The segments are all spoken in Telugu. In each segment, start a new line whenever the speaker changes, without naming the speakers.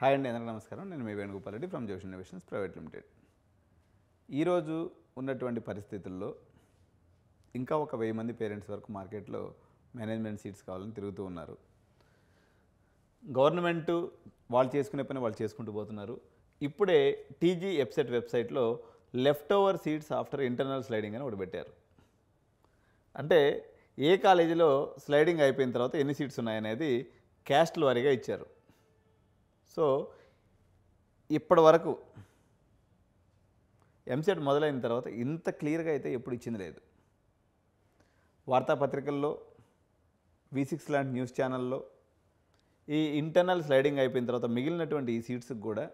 హాయ్ అండి అందరికీ నమస్కారం నేను మీ Venugopal Reddy from Joshan investments private limited ఈరోజు ఉన్నటువంటి పరిస్థితుల్లో ఇంకా ఒక వెయ్యి మంది పేరెంట్స్ వరకు మార్కెట్లో మేనేజ్మెంట్ సీట్స్ కావాలని తిరుగుతూ ఉన్నారు గవర్నమెంట్ వాళ్ళు చేసుకునే పని వాళ్ళు చేసుకుంటూ పోతున్నారు ఇప్పుడే టీజీ ఎప్సెట్ వెబ్సైట్లో left over seats after internal sliding అని ఒకటి పెట్టారు అంటే ఏ కాలేజీలో స్లైడింగ్ అయిపోయిన తర్వాత ఎన్ని సీట్స్ ఉన్నాయనేది క్యాస్ట్లు వారీగా ఇచ్చారు సో ఇప్పటి వరకు ఎంసెట్ మొదలైన తర్వాత ఇంత క్లియర్గా అయితే ఎప్పుడు ఇచ్చింది లేదు వార్తాపత్రికల్లో వి సిక్స్ లాంటి న్యూస్ ఛానల్లో ఈ ఇంటర్నల్ స్లైడింగ్ అయిపోయిన తర్వాత మిగిలినటువంటి ఈ సీట్స్కి కూడా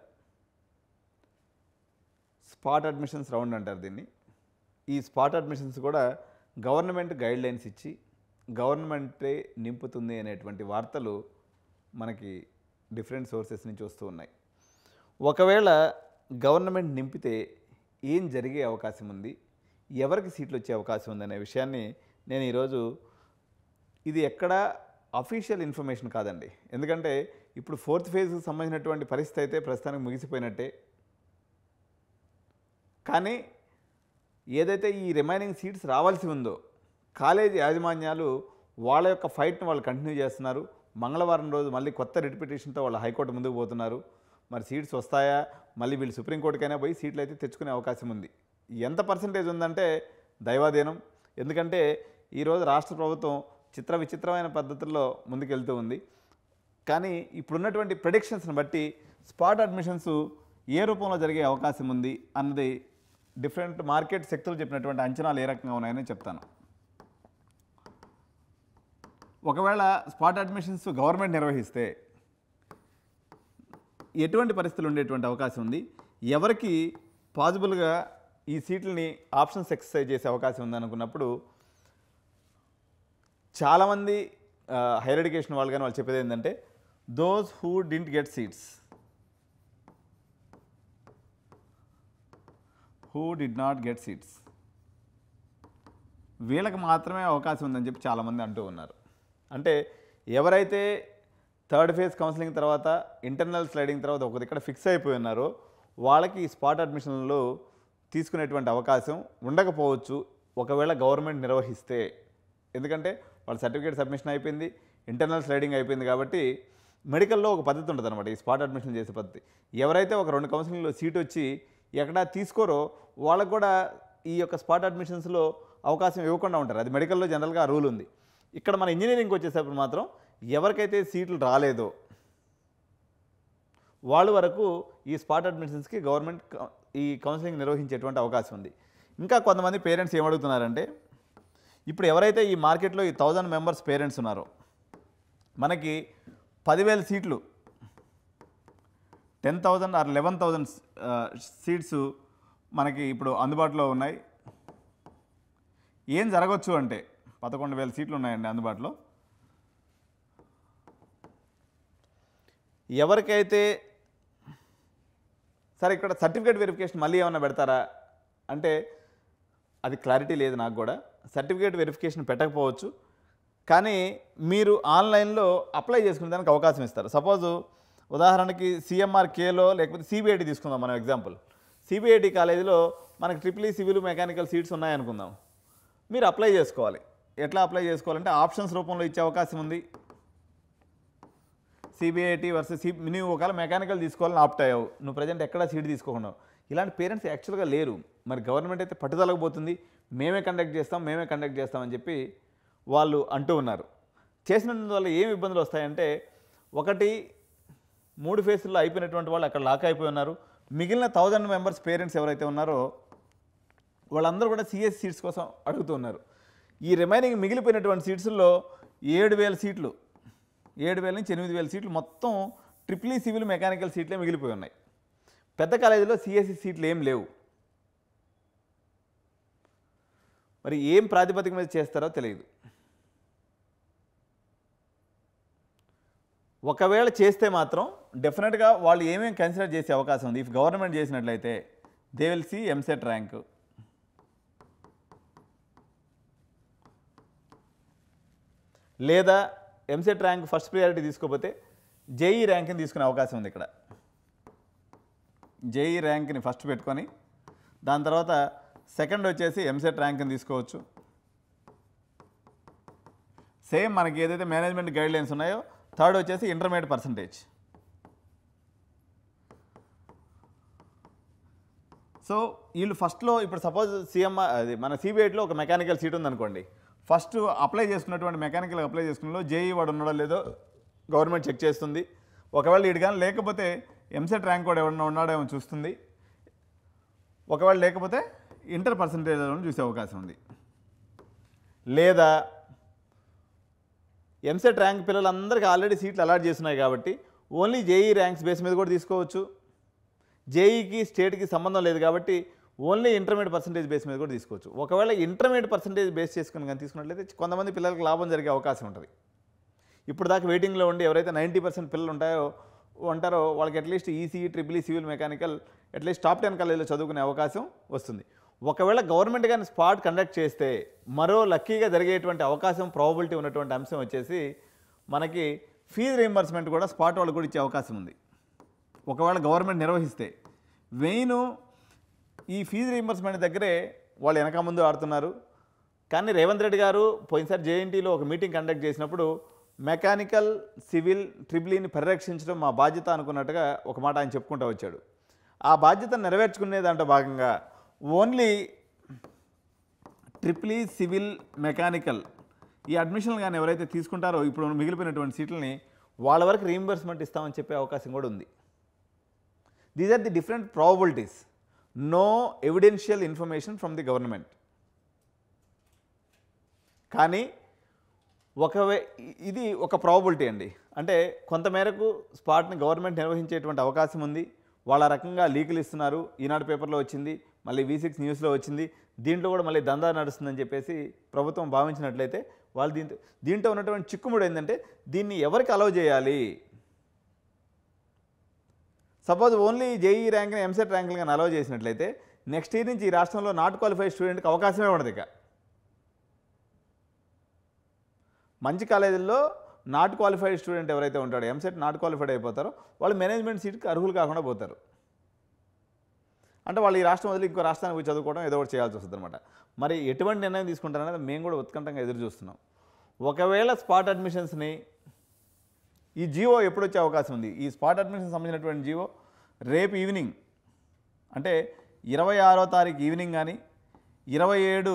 స్పాట్ అడ్మిషన్స్ రౌండ్ అంటారు దీన్ని ఈ స్పాట్ అడ్మిషన్స్ కూడా గవర్నమెంట్ గైడ్ లైన్స్ ఇచ్చి గవర్నమెంటే నింపుతుంది అనేటువంటి వార్తలు మనకి డిఫరెంట్ సోర్సెస్ నుంచి వస్తూ ఉన్నాయి ఒకవేళ గవర్నమెంట్ నింపితే ఏం జరిగే అవకాశం ఉంది ఎవరికి సీట్లు వచ్చే అవకాశం ఉందనే విషయాన్ని నేను ఈరోజు ఇది ఎక్కడా అఫీషియల్ ఇన్ఫర్మేషన్ కాదండి ఎందుకంటే ఇప్పుడు ఫోర్త్ ఫేజ్కి సంబంధించినటువంటి పరిస్థితి అయితే ప్రస్తుతానికి ముగిసిపోయినట్టే కానీ ఏదైతే ఈ రిమైనింగ్ సీట్స్ రావాల్సి ఉందో కాలేజీ యాజమాన్యాలు వాళ్ళ యొక్క ఫైట్ని వాళ్ళు కంటిన్యూ చేస్తున్నారు మంగళవారం రోజు మళ్ళీ కొత్త రిటిపిటేషన్తో పిటిషన్తో వాళ్ళు హైకోర్టు ముందుకు పోతున్నారు మరి సీట్స్ వస్తాయా మళ్ళీ వీళ్ళు సుప్రీంకోర్టుకైనా పోయి సీట్లు అయితే తెచ్చుకునే అవకాశం ఉంది ఎంత పర్సంటేజ్ ఉందంటే దైవాధీనం ఎందుకంటే ఈరోజు రాష్ట్ర ప్రభుత్వం చిత్ర విచిత్రమైన పద్ధతుల్లో ముందుకెళ్తూ ఉంది కానీ ఇప్పుడున్నటువంటి ప్రొడిక్షన్స్ని బట్టి స్పాట్ అడ్మిషన్స్ ఏ రూపంలో జరిగే అవకాశం ఉంది అన్నది డిఫరెంట్ మార్కెట్ శక్తులు చెప్పినటువంటి అంచనాలు ఏ రకంగా ఉన్నాయని చెప్తాను ఒకవేళ స్పాట్ అడ్మిషన్స్ గవర్నమెంట్ నిర్వహిస్తే ఎటువంటి పరిస్థితులు ఉండేటువంటి అవకాశం ఉంది ఎవరికి పాజిబుల్గా ఈ సీట్లని ఆప్షన్స్ ఎక్సర్సైజ్ చేసే అవకాశం ఉందనుకున్నప్పుడు చాలామంది హైయర్ ఎడ్యుకేషన్ వాళ్ళు కానీ వాళ్ళు చెప్పేది ఏంటంటే those who didn't get seats who did not get seats వీళ్ళకి మాత్రమే అవకాశం ఉందని చెప్పి చాలామంది అంటూ ఉన్నారు అంటే ఎవరైతే థర్డ్ ఫేజ్ కౌన్సిలింగ్ తర్వాత ఇంటర్నల్ స్లైడింగ్ తర్వాత ఒక ఇక్కడ ఫిక్స్ అయిపోయి ఉన్నారో వాళ్ళకి స్పాట్ అడ్మిషన్లు తీసుకునేటువంటి అవకాశం ఉండకపోవచ్చు ఒకవేళ గవర్నమెంట్ నిర్వహిస్తే ఎందుకంటే వాళ్ళ సర్టిఫికేట్ సబ్మిషన్ అయిపోయింది ఇంటర్నల్ స్లైడింగ్ అయిపోయింది కాబట్టి మెడికల్లో ఒక పద్ధతి ఉంటుంది అనమాట ఈ స్పాట్ అడ్మిషన్ చేసే పద్ధతి ఎవరైతే ఒక రెండు కౌన్సిలింగ్లో సీట్ వచ్చి ఎక్కడ తీసుకోరో వాళ్ళకు కూడా ఈ యొక్క స్పాట్ అడ్మిషన్స్లో అవకాశం ఇవ్వకుండా ఉంటారు అది మెడికల్లో జనరల్గా రూల్ ఉంది ఇక్కడ మన ఇంజనీరింగ్కి వచ్చేసప్పుడు మాత్రం ఎవరికైతే సీట్లు రాలేదో వాళ్ళ వరకు ఈ స్పాట్ అడ్మిషన్స్కి గవర్నమెంట్ ఈ కౌన్సిలింగ్ నిర్వహించేటువంటి అవకాశం ఉంది ఇంకా కొంతమంది పేరెంట్స్ ఏమడుగుతున్నారంటే ఇప్పుడు ఎవరైతే ఈ మార్కెట్లో ఈ థౌజండ్ మెంబర్స్ పేరెంట్స్ ఉన్నారో మనకి పదివేల సీట్లు ten thousand or eleven thousand seats మనకి ఇప్పుడు అందుబాటులో ఉన్నాయి ఏం జరగచ్చు అంటే పదకొండు వేల సీట్లు ఉన్నాయండి అందుబాటులో ఎవరికైతే సరే ఇక్కడ సర్టిఫికేట్ వెరిఫికేషన్ మళ్ళీ ఏమైనా పెడతారా అంటే అది క్లారిటీ లేదు నాకు కూడా సర్టిఫికేట్ వెరిఫికేషన్ పెట్టకపోవచ్చు కానీ మీరు ఆన్లైన్లో అప్లై చేసుకునే దానికి అవకాశం ఇస్తారు సపోజ్ ఉదాహరణకి సిఎంఆర్కేలో కేలో లేకపోతే సిబిఐటి తీసుకుందాం మనం ఎగ్జాంపుల్ సిబిఐటి కాలేజీలో మనకు ట్రిపుల్ సివిల్ మెకానికల్ సీట్స్ ఉన్నాయనుకుందాం మీరు అప్లై చేసుకోవాలి ఎట్లా అప్లై చేసుకోవాలంటే ఆప్షన్స్ రూపంలో ఇచ్చే అవకాశం ఉంది సిబిఐటి వర్సెస్ సిబి నువ్వు ఒకవేళ మెకానికల్ తీసుకోవాలని ఆప్ట్ అయ్యావు నువ్వు ప్రజెంట్ ఎక్కడ సీట్ తీసుకోకుండా ఇలాంటి పేరెంట్స్ యాక్చువల్గా లేరు మరి గవర్నమెంట్ అయితే పట్టుదలకపోతుంది మేమే కండక్ట్ చేస్తాం మేమే కండక్ట్ చేస్తామని చెప్పి వాళ్ళు అంటూ ఉన్నారు చేసినందువల్ల ఏమి ఇబ్బందులు వస్తాయంటే ఒకటి మూడు ఫేసుల్లో అయిపోయినటువంటి వాళ్ళు అక్కడ లాక్ అయిపోయి ఉన్నారు మిగిలిన థౌజండ్ మెంబర్స్ పేరెంట్స్ ఎవరైతే ఉన్నారో వాళ్ళందరూ కూడా సిఎస్ సీట్స్ e కోసం అడుగుతూ ఉన్నారు ఈ రిమైనింగ్ మిగిలిపోయినటువంటి సీట్స్లో ఏడు వేల సీట్లు ఏడు వేల నుంచి ఎనిమిది వేల సీట్లు మొత్తం ట్రిప్లీ సివిల్ మెకానికల్ సీట్లే మిగిలిపోయి ఉన్నాయి పెద్ద కాలేజీలో సిఎస్సి e సీట్లు ఏం లేవు మరి ఏం ప్రాతిపదిక మీద చేస్తారో తెలియదు ఒకవేళ చేస్తే మాత్రం డెఫినెట్గా వాళ్ళు ఏమేమి కన్సిడర్ చేసే అవకాశం ఉంది ఇఫ్ గవర్నమెంట్ చేసినట్లయితే they will see EAMCET rank లేదా ఎంసెట్ ర్యాంక్ ఫస్ట్ ప్రియారిటీ తీసుకోకపోతే జేఈ e ర్యాంక్ని తీసుకునే అవకాశం ఉంది ఇక్కడ జేఈ e ర్యాంక్ని ఫస్ట్ పెట్టుకొని దాని తర్వాత సెకండ్ వచ్చేసి ఎంసెట్ ర్యాంక్ని తీసుకోవచ్చు సేమ్ మనకి ఏదైతే మేనేజ్మెంట్ గైడ్ లైన్స్ ఉన్నాయో థర్డ్ వచ్చేసి ఇంటర్మీడియట్ పర్సంటేజ్ సో వీళ్ళు ఫస్ట్లో ఇప్పుడు సపోజ్ సిఎంఆర్ అది మన సిబిఐటిలో ఒక మెకానికల్ సీట్ ఉందనుకోండి ఫస్ట్ అప్లై చేసుకున్నటువంటి మెకానికల్ అప్లై చేసుకున్నలో జేఈ e వాడు ఉన్నాడో లేదో గవర్నమెంట్ చెక్ చేస్తుంది ఒకవేళ వీడు కానీ లేకపోతే ఎంసెట్ ర్యాంక్ e కూడా ఎవరన్నా ఉన్నాడేమో చూస్తుంది ఒకవేళ లేకపోతే ఇంటర్ పర్సంటేజ్ చూసే అవకాశం ఉంది లేదా ఎంసెట్ ర్యాంక్ e పిల్లలందరికీ ఆల్రెడీ సీట్లు అలాట్ చేస్తున్నాయి కాబట్టి ఓన్లీ జేఈ ర్యాంక్స్ బేస్ మీద కూడా తీసుకోవచ్చు జేఈకి స్టేట్కి సంబంధం లేదు కాబట్టి ఓన్లీ ఇంటర్మీడియట్ పర్సంటేజ్ బేస్ మీద కూడా తీసుకోవచ్చు ఒకవేళ ఇంటర్మీడియట్ పర్సంటేజ్ బేస్ చేసుకుని కానీ తీసుకున్నట్లయితే కొంతమంది పిల్లలకు లాభం జరిగే అవకాశం ఉంటుంది ఇప్పుడు దాకా వెయిటింగ్లో ఉండి ఎవరైతే నైంటీ పర్సెంట్ పిల్లలు ఉంటాయో ఉంటారో వాళ్ళకి at least ECE triple civil mechanical at least top ten కాలేజీలో చదువుకునే అవకాశం వస్తుంది ఒకవేళ గవర్నమెంట్ కానీ స్పాట్ కండక్ట్ చేస్తే మరో లక్కీగా జరిగేటువంటి అవకాశం ప్రాబిలిటీ ఉన్నటువంటి అంశం వచ్చేసి మనకి ఫీజు రీఎంబర్స్మెంట్ కూడా స్పాట్ వాళ్ళు కూడా ఇచ్చే అవకాశం ఉంది ఒకవేళ గవర్నమెంట్ నిర్వహిస్తే వెయిన్ ఈ ఫీజు రీఎంబర్స్మెంట్ దగ్గరే వాళ్ళు వెనక ముందు ఆడుతున్నారు కానీ రేవంత్ రెడ్డి గారు పోయినసారి జేఎన్టీలో ఒక మీటింగ్ కండక్ట్ చేసినప్పుడు మెకానికల్ సివిల్ ట్రిబిలీని పరిరక్షించడం మా బాధ్యత అనుకున్నట్టుగా ఒక మాట ఆయన చెప్పుకుంటూ వచ్చాడు ఆ బాధ్యత నెరవేర్చుకునే దాంట్లో భాగంగా ఓన్లీ ట్రిప్లీ సివిల్ మెకానికల్ ఈ అడ్మిషన్లు కానీ ఎవరైతే తీసుకుంటారో ఇప్పుడు మిగిలిపోయినటువంటి సీట్లని వాళ్ళ వరకు రీఎంబర్స్మెంట్ ఇస్తామని చెప్పే అవకాశం కూడా ఉంది these are the different probabilities no evidential information from the government కానీ ఒకవే ఇది ఒక ప్రాబిలిటీ అండి అంటే కొంతమేరకు స్పాట్ని గవర్నమెంట్ నిర్వహించేటువంటి అవకాశం ఉంది వాళ్ళ రకంగా లీకులు ఇస్తున్నారు ఈనాడు పేపర్లో వచ్చింది మళ్ళీ వి సిక్స్ న్యూస్లో వచ్చింది దీంట్లో కూడా మళ్ళీ దందా నడుస్తుందని చెప్పేసి ప్రభుత్వం భావించినట్లయితే వాళ్ళు దీంతో దీంట్లో ఉన్నటువంటి చిక్కుముడు ఏంటంటే దీన్ని ఎవరికి అలౌ చేయాలి సపోజ్ ఓన్లీ జేఈ ర్యాంక్ని ఎంసెట్ ర్యాంకులు కానీ చేసినట్లయితే నెక్స్ట్ ఇయర్ నుంచి ఈ రాష్ట్రంలో నాట్ క్వాలిఫైడ్ స్టూడెంట్కి అవకాశమే ఉండదు ఇక మంచి కాలేజీల్లో నాట్ క్వాలిఫైడ్ స్టూడెంట్ ఎవరైతే ఉంటాడో ఎంసెట్ నాట్ క్వాలిఫైడ్ అయిపోతారో వాళ్ళు మేనేజ్మెంట్ సీట్కి అర్హులు కాకుండా పోతారు అంటే వాళ్ళు ఈ రాష్ట్రం వదిలి ఇంకో రాష్ట్రానికి పోయి చదువుకోవడం ఏదో ఒకటి చేయాల్సి వస్తుంది అనమాట మరి ఎటువంటి నిర్ణయం తీసుకుంటారనేది మేము కూడా ఉత్కంఠంగా ఎదురు చూస్తున్నాం ఒకవేళ స్పాట్ అడ్మిషన్స్ని ఈ జీవో ఎప్పుడు వచ్చే అవకాశం ఉంది ఈ స్పాట్ అడ్మిషన్ సంబంధించినటువంటి జీవో రేపు ఈవినింగ్ అంటే ఇరవై ఆరో తారీఖు ఈవినింగ్ కానీ ఇరవై ఏడు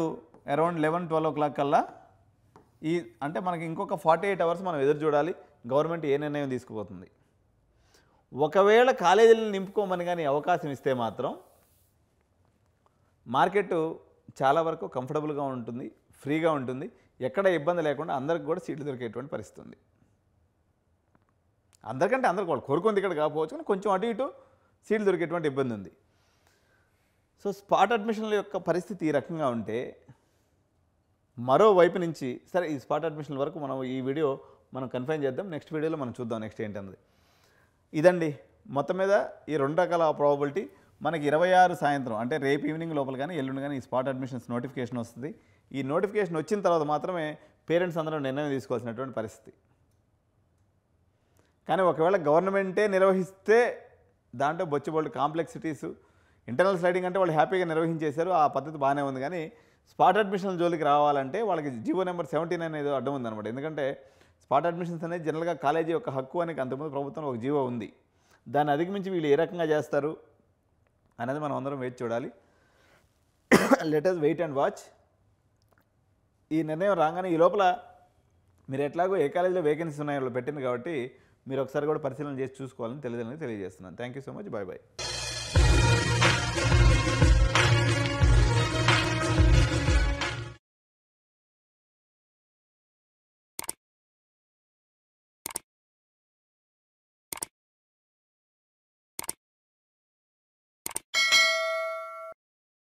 around eleven twelve o'clock కల్లా ఈ అంటే మనకి ఇంకొక ఫార్టీ ఎయిట్ అవర్స్ మనం ఎదురు చూడాలి గవర్నమెంట్ ఏ నిర్ణయం తీసుకుపోతుంది ఒకవేళ కాలేజీలను నింపుకోమని కానీ అవకాశం ఇస్తే మాత్రం మార్కెట్ చాలా వరకు కంఫర్టబుల్గా ఉంటుంది ఫ్రీగా ఉంటుంది ఎక్కడ ఇబ్బంది లేకుండా అందరికి కూడా సీట్లు దొరికేటువంటి పరిస్థితి అందరికంటే అందరికి వాళ్ళు కోరుకుంది ఇక్కడ కాకపోవచ్చు కానీ కొంచెం అటు ఇటు సీట్లు దొరికేటువంటి ఇబ్బంది ఉంది సో స్పాట్ అడ్మిషన్ల యొక్క పరిస్థితి ఈ రకంగా ఉంటే మరోవైపు నుంచి సరే ఈ స్పాట్ అడ్మిషన్ల వరకు మనం ఈ వీడియో మనం కన్ఫైన్ చేద్దాం నెక్స్ట్ వీడియోలో మనం చూద్దాం నెక్స్ట్ ఏంటన్నది ఇదండి మొత్తం మీద ఈ రెండు రకాల ప్రాబబిలిటీ మనకి ఇరవై ఆరు సాయంత్రం అంటే రేపు ఈవినింగ్ లోపల కానీ ఎల్లుండి కానీ ఈ స్పాట్ అడ్మిషన్స్ నోటిఫికేషన్ వస్తుంది ఈ నోటిఫికేషన్ వచ్చిన తర్వాత మాత్రమే పేరెంట్స్ అందరూ నిర్ణయం తీసుకోవాల్సినటువంటి పరిస్థితి కానీ ఒకవేళ గవర్నమెంటే నిర్వహిస్తే దాంట్లో కాంప్లెక్స్ కాంప్లెక్సిటీస్ ఇంటర్నల్ స్లైడింగ్ అంటే వాళ్ళు హ్యాపీగా నిర్వహించేశారు ఆ పద్ధతి బాగానే ఉంది కానీ స్పాట్ అడ్మిషన్ జోలికి రావాలంటే వాళ్ళకి జీవో నెంబర్ సెవెంటీ నైన్ ఏదో అడ్డం ఉందనమాట ఎందుకంటే స్పాట్ అడ్మిషన్స్ అనేది జనరల్గా కాలేజీ యొక్క హక్కు అని అంతకుముందు ప్రభుత్వం ఒక జీవో ఉంది దాన్ని అధిగమించి వీళ్ళు ఏ రకంగా చేస్తారు అనేది మనం అందరం వెయిట్ చూడాలి లెటెస్ట్ వెయిట్ అండ్ వాచ్ ఈ నిర్ణయం రాగానే ఈ లోపల మీరు ఎట్లాగో ఏ కాలేజీలో వేకెన్సీ ఉన్నాయో పెట్టింది కాబట్టి మీరు ఒకసారి కూడా పరిశీలన చేసి చూసుకోవాలని తెలియదని తెలియజేస్తున్నాను thank you so much bye bye